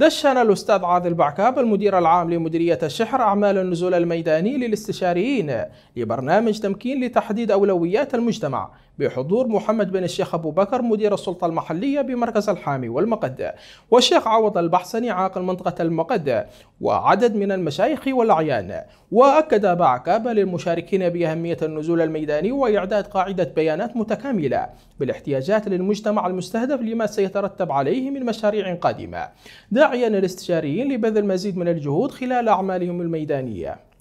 دشن الأستاذ عادل بعكاب المدير العام لمديرية الشحر أعمال النزول الميداني للاستشاريين لبرنامج تمكين لتحديد أولويات المجتمع بحضور محمد بن الشيخ أبو بكر مدير السلطة المحلية بمركز الحامي والمقدة والشيخ عوض البحسني عاقل منطقة المقدة وعدد من المشايخ والأعيان وأكد بعكابة للمشاركين بأهمية النزول الميداني وإعداد قاعدة بيانات متكاملة بالاحتياجات للمجتمع المستهدف لما سيترتب عليه من مشاريع قادمة داعيا الاستشاريين لبذل مزيد من الجهود خلال أعمالهم الميدانية